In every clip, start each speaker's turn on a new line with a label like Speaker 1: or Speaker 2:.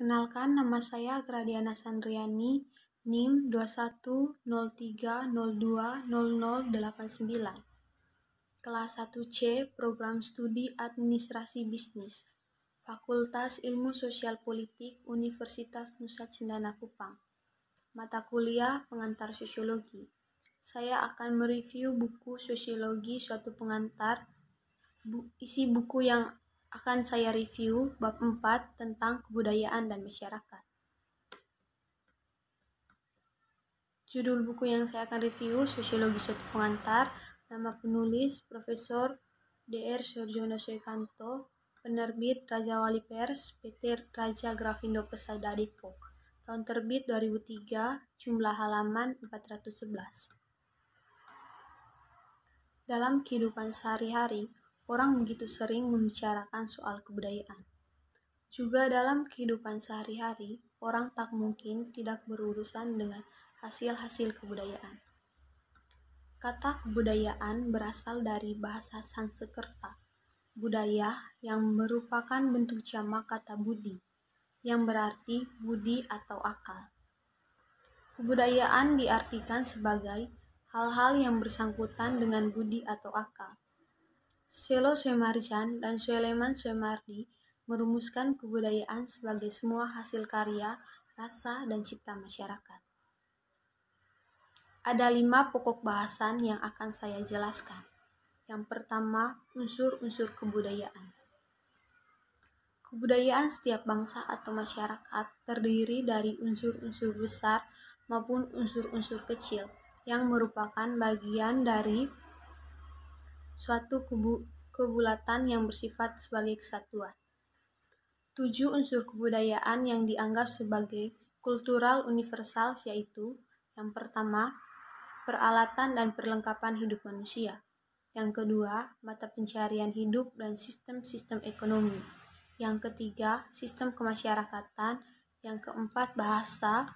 Speaker 1: Perkenalkan, nama saya Gradiana Sandriani, NIM 2103020089. Kelas 1C, Program Studi Administrasi Bisnis, Fakultas Ilmu Sosial Politik, Universitas Nusa Cendana Kupang. Mata kuliah Pengantar Sosiologi. Saya akan mereview buku Sosiologi Suatu Pengantar. Bu, isi buku yang akan saya review bab 4 tentang kebudayaan dan masyarakat. Judul buku yang saya akan review Sosiologi Suatu Pengantar, nama penulis Profesor DR Surjono Soekanto, penerbit Raja Wali Pers, PT Raja Grafindo Persada Depok. Tahun terbit 2003, jumlah halaman 411. Dalam kehidupan sehari-hari, orang begitu sering membicarakan soal kebudayaan. Juga dalam kehidupan sehari-hari, orang tak mungkin tidak berurusan dengan hasil-hasil kebudayaan. Kata kebudayaan berasal dari bahasa Sanskerta, budaya yang merupakan bentuk jamak kata budi, yang berarti budi atau akal. Kebudayaan diartikan sebagai hal-hal yang bersangkutan dengan budi atau akal Selo Semarjan dan Suleman Suemardi merumuskan kebudayaan sebagai semua hasil karya, rasa, dan cipta masyarakat. Ada lima pokok bahasan yang akan saya jelaskan. Yang pertama, unsur-unsur kebudayaan. Kebudayaan setiap bangsa atau masyarakat terdiri dari unsur-unsur besar maupun unsur-unsur kecil yang merupakan bagian dari suatu kubu kebulatan yang bersifat sebagai kesatuan. Tujuh unsur kebudayaan yang dianggap sebagai kultural universal yaitu yang pertama, peralatan dan perlengkapan hidup manusia. Yang kedua, mata pencarian hidup dan sistem-sistem ekonomi. Yang ketiga, sistem kemasyarakatan. Yang keempat, bahasa.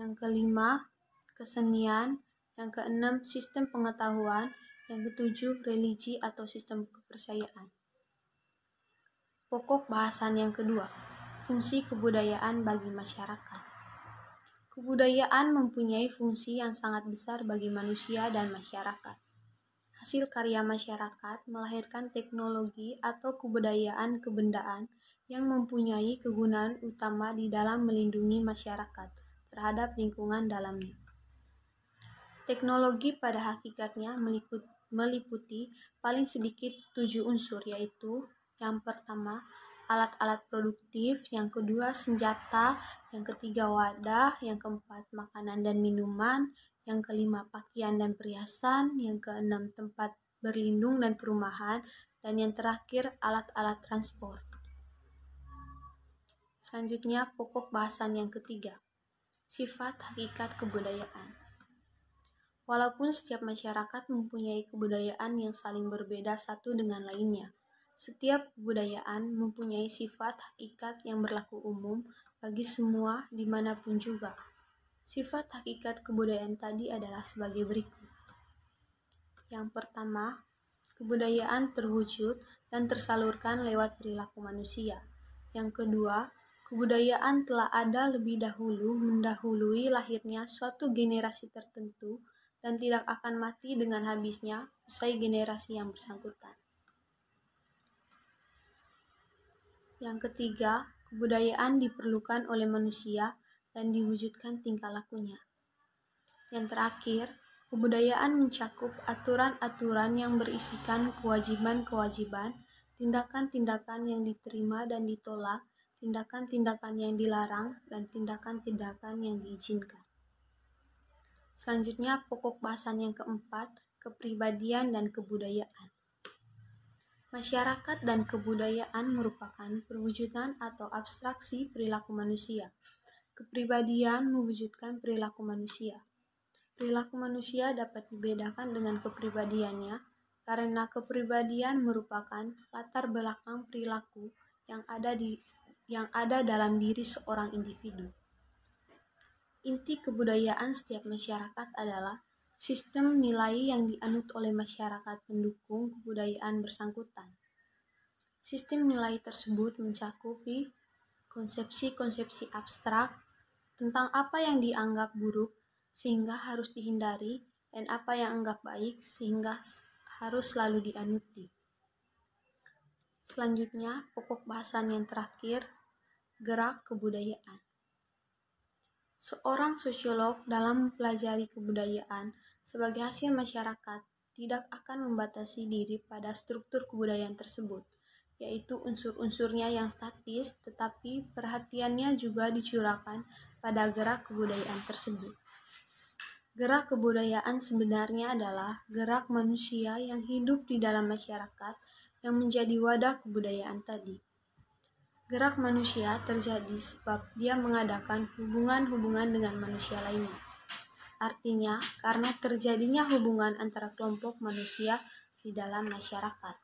Speaker 1: Yang kelima, kesenian. Yang keenam, sistem pengetahuan. Yang ketujuh, religi atau sistem kepercayaan. Pokok bahasan yang kedua, fungsi kebudayaan bagi masyarakat. Kebudayaan mempunyai fungsi yang sangat besar bagi manusia dan masyarakat. Hasil karya masyarakat melahirkan teknologi atau kebudayaan kebendaan yang mempunyai kegunaan utama di dalam melindungi masyarakat terhadap lingkungan dalamnya. Teknologi pada hakikatnya meliputi meliputi paling sedikit tujuh unsur yaitu yang pertama alat-alat produktif, yang kedua senjata, yang ketiga wadah, yang keempat makanan dan minuman, yang kelima pakaian dan perhiasan, yang keenam tempat berlindung dan perumahan, dan yang terakhir alat-alat transport. Selanjutnya pokok bahasan yang ketiga, sifat hakikat kebudayaan. Walaupun setiap masyarakat mempunyai kebudayaan yang saling berbeda satu dengan lainnya, setiap kebudayaan mempunyai sifat hakikat yang berlaku umum bagi semua dimanapun juga. Sifat hakikat kebudayaan tadi adalah sebagai berikut. Yang pertama, kebudayaan terwujud dan tersalurkan lewat perilaku manusia. Yang kedua, kebudayaan telah ada lebih dahulu mendahului lahirnya suatu generasi tertentu dan tidak akan mati dengan habisnya usai generasi yang bersangkutan. Yang ketiga, kebudayaan diperlukan oleh manusia dan diwujudkan tingkah lakunya. Yang terakhir, kebudayaan mencakup aturan-aturan yang berisikan kewajiban-kewajiban, tindakan-tindakan yang diterima dan ditolak, tindakan-tindakan yang dilarang, dan tindakan-tindakan yang diizinkan. Selanjutnya, pokok bahasan yang keempat, kepribadian dan kebudayaan. Masyarakat dan kebudayaan merupakan perwujudan atau abstraksi perilaku manusia. Kepribadian mewujudkan perilaku manusia. Perilaku manusia dapat dibedakan dengan kepribadiannya karena kepribadian merupakan latar belakang perilaku yang ada di yang ada dalam diri seorang individu. Inti kebudayaan setiap masyarakat adalah sistem nilai yang dianut oleh masyarakat pendukung kebudayaan bersangkutan. Sistem nilai tersebut mencakupi konsepsi-konsepsi abstrak tentang apa yang dianggap buruk sehingga harus dihindari dan apa yang anggap baik sehingga harus selalu dianuti. Selanjutnya, pokok bahasan yang terakhir, gerak kebudayaan. Seorang sosiolog dalam mempelajari kebudayaan sebagai hasil masyarakat tidak akan membatasi diri pada struktur kebudayaan tersebut, yaitu unsur-unsurnya yang statis, tetapi perhatiannya juga dicurahkan pada gerak kebudayaan tersebut. Gerak kebudayaan sebenarnya adalah gerak manusia yang hidup di dalam masyarakat yang menjadi wadah kebudayaan tadi. Gerak manusia terjadi sebab dia mengadakan hubungan-hubungan dengan manusia lainnya. Artinya, karena terjadinya hubungan antara kelompok manusia di dalam masyarakat.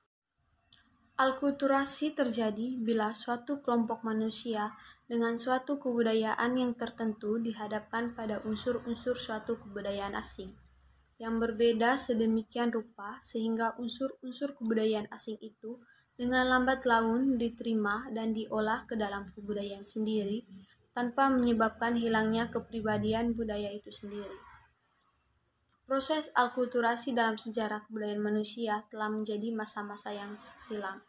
Speaker 1: Alkulturasi terjadi bila suatu kelompok manusia dengan suatu kebudayaan yang tertentu dihadapkan pada unsur-unsur suatu kebudayaan asing yang berbeda sedemikian rupa sehingga unsur-unsur kebudayaan asing itu dengan lambat laun diterima dan diolah ke dalam kebudayaan sendiri tanpa menyebabkan hilangnya kepribadian budaya itu sendiri. Proses alkulturasi dalam sejarah kebudayaan manusia telah menjadi masa-masa yang silam.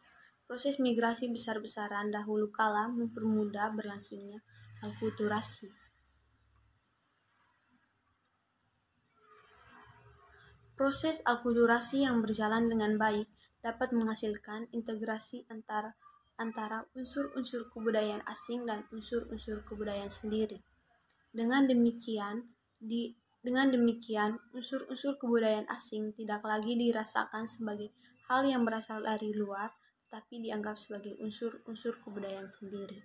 Speaker 1: Proses migrasi besar-besaran dahulu kala mempermudah berlangsungnya alkulturasi. Proses alkulturasi yang berjalan dengan baik dapat menghasilkan integrasi antar antara unsur-unsur kebudayaan asing dan unsur-unsur kebudayaan sendiri. Dengan demikian, di dengan demikian unsur-unsur kebudayaan asing tidak lagi dirasakan sebagai hal yang berasal dari luar, tapi dianggap sebagai unsur-unsur kebudayaan sendiri.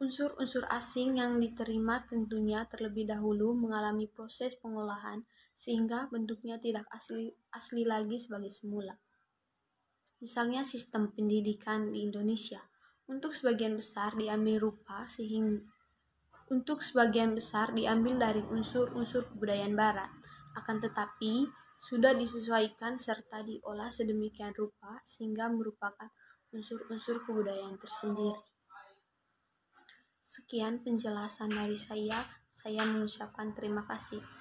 Speaker 1: Unsur-unsur asing yang diterima tentunya terlebih dahulu mengalami proses pengolahan sehingga bentuknya tidak asli asli lagi sebagai semula. Misalnya sistem pendidikan di Indonesia untuk sebagian besar diambil rupa sehingga untuk sebagian besar diambil dari unsur-unsur kebudayaan barat. Akan tetapi, sudah disesuaikan serta diolah sedemikian rupa sehingga merupakan unsur-unsur kebudayaan tersendiri. Sekian penjelasan dari saya. Saya mengucapkan terima kasih.